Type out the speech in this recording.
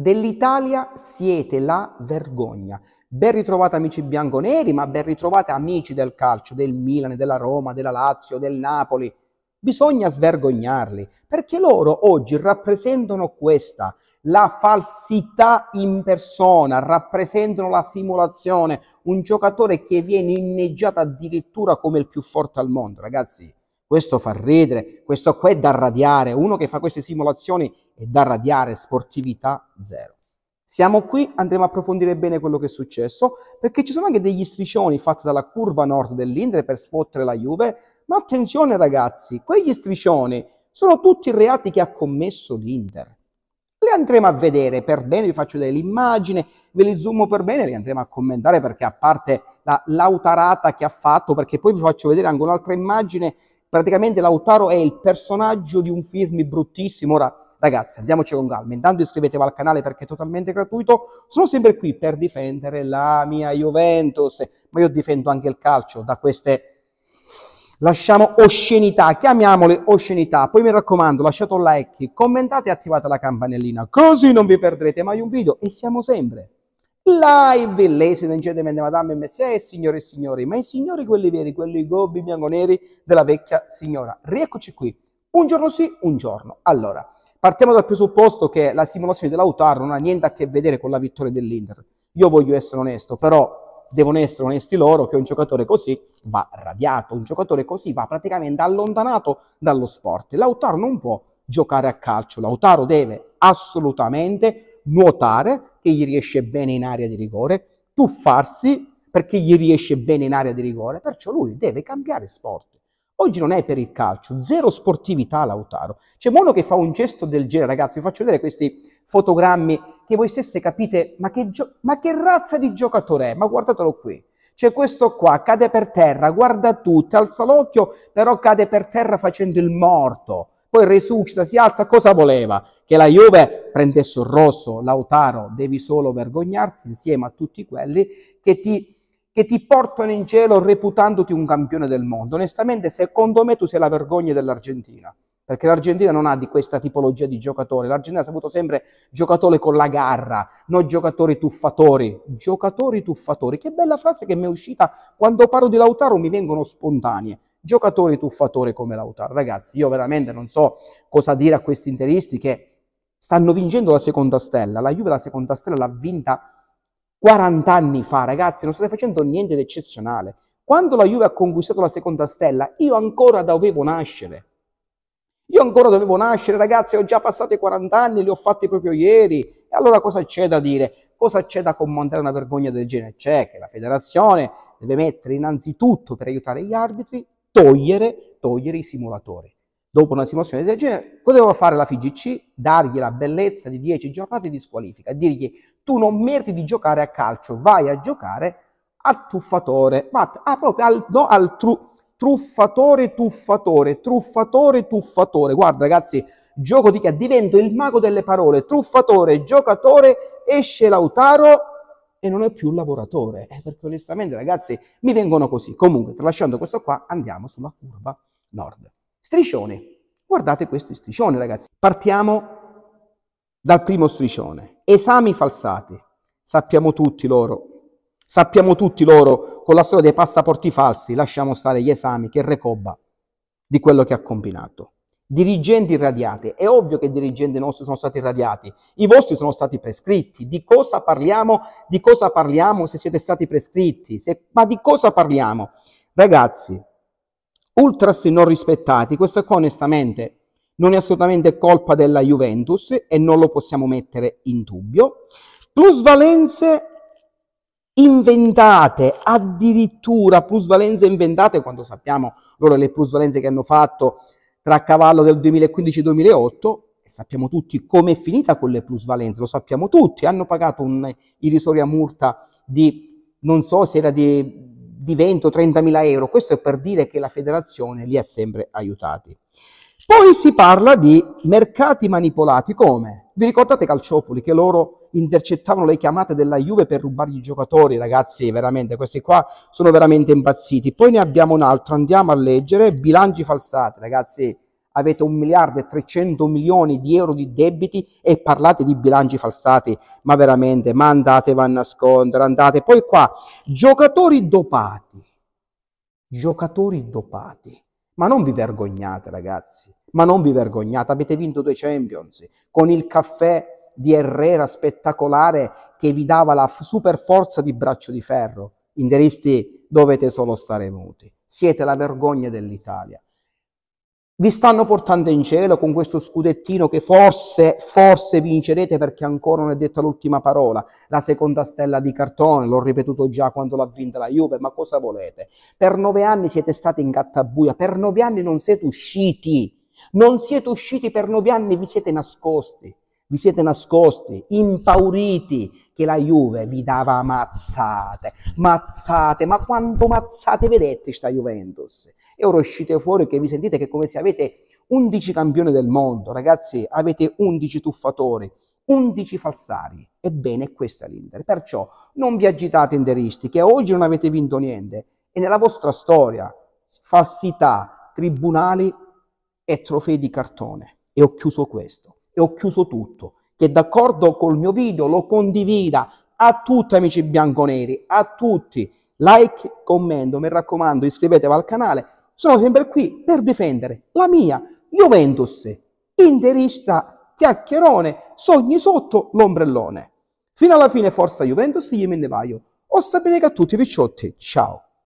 Dell'Italia siete la vergogna. Ben ritrovate amici bianconeri, ma ben ritrovate amici del calcio, del Milan, della Roma, della Lazio, del Napoli. Bisogna svergognarli, perché loro oggi rappresentano questa, la falsità in persona, rappresentano la simulazione, un giocatore che viene inneggiato addirittura come il più forte al mondo, ragazzi questo fa ridere, questo qua è da radiare, uno che fa queste simulazioni è da radiare, sportività zero. Siamo qui, andremo a approfondire bene quello che è successo, perché ci sono anche degli striscioni fatti dalla curva nord dell'Indre per sfottere la Juve, ma attenzione ragazzi, quegli striscioni sono tutti i reati che ha commesso l'Inter. Le andremo a vedere per bene, vi faccio vedere l'immagine, ve li zoomo per bene, li andremo a commentare perché a parte la lautarata che ha fatto, perché poi vi faccio vedere anche un'altra immagine praticamente Lautaro è il personaggio di un film bruttissimo. Ora, ragazzi, andiamoci con calma. Intanto iscrivetevi al canale perché è totalmente gratuito. Sono sempre qui per difendere la mia Juventus, ma io difendo anche il calcio da queste lasciamo oscenità, chiamiamole oscenità. Poi mi raccomando, lasciate un like, commentate e attivate la campanellina, così non vi perderete mai un video e siamo sempre live lei tendenzialmente madame MSE signore e signori ma i signori quelli veri quelli gobbi bianco-neri della vecchia signora rieccoci qui un giorno sì un giorno allora partiamo dal presupposto che la simulazione dell'Autaro non ha niente a che vedere con la vittoria dell'Inter io voglio essere onesto però devono essere onesti loro che un giocatore così va radiato un giocatore così va praticamente allontanato dallo sport L'Autaro non può giocare a calcio l'Autaro deve assolutamente nuotare, che gli riesce bene in area di rigore, tuffarsi perché gli riesce bene in area di rigore, perciò lui deve cambiare sport. Oggi non è per il calcio, zero sportività Lautaro. C'è uno che fa un gesto del genere, ragazzi, vi faccio vedere questi fotogrammi che voi stesse capite, ma che, ma che razza di giocatore è? Ma guardatelo qui. C'è questo qua, cade per terra, guarda tutti, alza l'occhio, però cade per terra facendo il morto poi resuscita, si alza, cosa voleva? Che la Juve prendesse il rosso, Lautaro, devi solo vergognarti insieme a tutti quelli che ti, che ti portano in cielo reputandoti un campione del mondo. Onestamente, secondo me tu sei la vergogna dell'Argentina perché l'Argentina non ha di questa tipologia di giocatori. L'Argentina ha saputo sempre giocatore con la garra, non giocatori tuffatori. Giocatori tuffatori. Che bella frase che mi è uscita quando parlo di Lautaro, mi vengono spontanee giocatore tuffatore come Lautaro. Ragazzi, io veramente non so cosa dire a questi interisti che stanno vincendo la seconda stella. La Juve la seconda stella l'ha vinta 40 anni fa, ragazzi, non state facendo niente di eccezionale. Quando la Juve ha conquistato la seconda stella, io ancora dovevo nascere. Io ancora dovevo nascere, ragazzi, ho già passato i 40 anni, li ho fatti proprio ieri. E allora cosa c'è da dire? Cosa c'è da commentare una vergogna del genere? C'è che la federazione deve mettere innanzitutto per aiutare gli arbitri togliere, togliere i simulatori. Dopo una simulazione del genere, cosa doveva fare la FIGC? Dargli la bellezza di 10 giornate di squalifica, dirgli tu non meriti di giocare a calcio, vai a giocare al tuffatore, ma ah, proprio al, no, al tru, truffatore, tuffatore, truffatore, tuffatore. Guarda ragazzi, gioco di che divento il mago delle parole, truffatore, giocatore, esce Lautaro, e non è più lavoratore. Eh, perché onestamente, ragazzi, mi vengono così. Comunque, tralasciando questo qua, andiamo sulla curva nord. Striscioni. Guardate questi striscioni, ragazzi. Partiamo dal primo striscione. Esami falsati. Sappiamo tutti loro. Sappiamo tutti loro con la storia dei passaporti falsi, lasciamo stare gli esami, che recobba di quello che ha combinato dirigenti irradiati. È ovvio che i dirigenti nostri sono stati irradiati, i vostri sono stati prescritti. Di cosa parliamo? Di cosa parliamo se siete stati prescritti? Se, ma di cosa parliamo? Ragazzi, ultras non rispettati, questo qua onestamente non è assolutamente colpa della Juventus e non lo possiamo mettere in dubbio. Plusvalenze inventate, addirittura plusvalenze inventate, quando sappiamo loro le plusvalenze che hanno fatto tra cavallo del 2015-2008 e sappiamo tutti come è finita con le plusvalenze, lo sappiamo tutti, hanno pagato un'irrisoria multa di non so se era di, di 20 o 30 mila euro, questo è per dire che la federazione li ha sempre aiutati. Poi si parla di mercati manipolati, come? Vi ricordate Calciopoli che loro intercettavano le chiamate della Juve per rubargli i giocatori, ragazzi, veramente, questi qua sono veramente impazziti. Poi ne abbiamo un altro, andiamo a leggere, bilanci falsati, ragazzi, avete un miliardo e 300 milioni di euro di debiti e parlate di bilanci falsati, ma veramente, ma andatevene a nascondere, andate. Poi qua, giocatori dopati, giocatori dopati. Ma non vi vergognate, ragazzi. Ma non vi vergognate. Avete vinto due Champions con il caffè di Herrera spettacolare che vi dava la super forza di braccio di ferro. Inderisti dovete solo stare muti. Siete la vergogna dell'Italia vi stanno portando in cielo con questo scudettino che forse, forse vincerete perché ancora non è detta l'ultima parola, la seconda stella di cartone, l'ho ripetuto già quando l'ha vinta la Juve, ma cosa volete? Per nove anni siete stati in gattabuia, per nove anni non siete usciti, non siete usciti per nove anni, vi siete nascosti vi siete nascosti, impauriti che la Juve vi dava mazzate, mazzate, ma quanto mazzate vedete sta Juventus? E ora uscite fuori che vi sentite che come se avete 11 campioni del mondo, ragazzi, avete 11 tuffatori, 11 falsari. Ebbene, questa è l'Inter. Perciò non vi agitate interisti, che oggi non avete vinto niente. E nella vostra storia, falsità, tribunali e trofei di cartone. E ho chiuso questo e ho chiuso tutto. Che d'accordo col mio video lo condivida a tutti amici bianconeri, a tutti. Like, commento, mi raccomando, iscrivetevi al canale. Sono sempre qui per difendere la mia Juventus, interista, chiacchierone, sogni sotto l'ombrellone. Fino alla fine, forza Juventus, io me ne vaio. O sapete che a tutti i picciotti, ciao.